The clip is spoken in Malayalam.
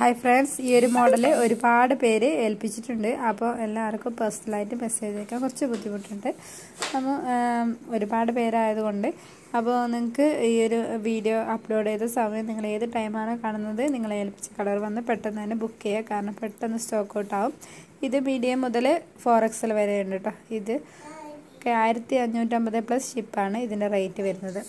ഹായ് ഫ്രണ്ട്സ് ഈ ഒരു മോഡൽ ഒരുപാട് പേര് ഏൽപ്പിച്ചിട്ടുണ്ട് അപ്പോൾ എല്ലാവർക്കും പേഴ്സണലായിട്ട് മെസ്സേജ് അയക്കാൻ കുറച്ച് ബുദ്ധിമുട്ടുണ്ട് അപ്പോൾ ഒരുപാട് പേരായതുകൊണ്ട് അപ്പോൾ നിങ്ങൾക്ക് ഈ ഒരു വീഡിയോ അപ്ലോഡ് ചെയ്ത സമയം നിങ്ങൾ ഏത് ടൈമാണ് കാണുന്നത് നിങ്ങൾ ഏൽപ്പിച്ച കളർ വന്ന് പെട്ടെന്ന് തന്നെ ബുക്ക് ചെയ്യുക കാരണം പെട്ടെന്ന് സ്റ്റോക്ക് ഔട്ട് ആവും ഇത് മീഡിയം മുതൽ ഫോർ എക്സൽ വരെ ഉണ്ട് കേട്ടോ ഇത് ആയിരത്തി അഞ്ഞൂറ്റമ്പത് പ്ലസ് ഷിപ്പാണ് ഇതിൻ്റെ റേറ്റ് വരുന്നത്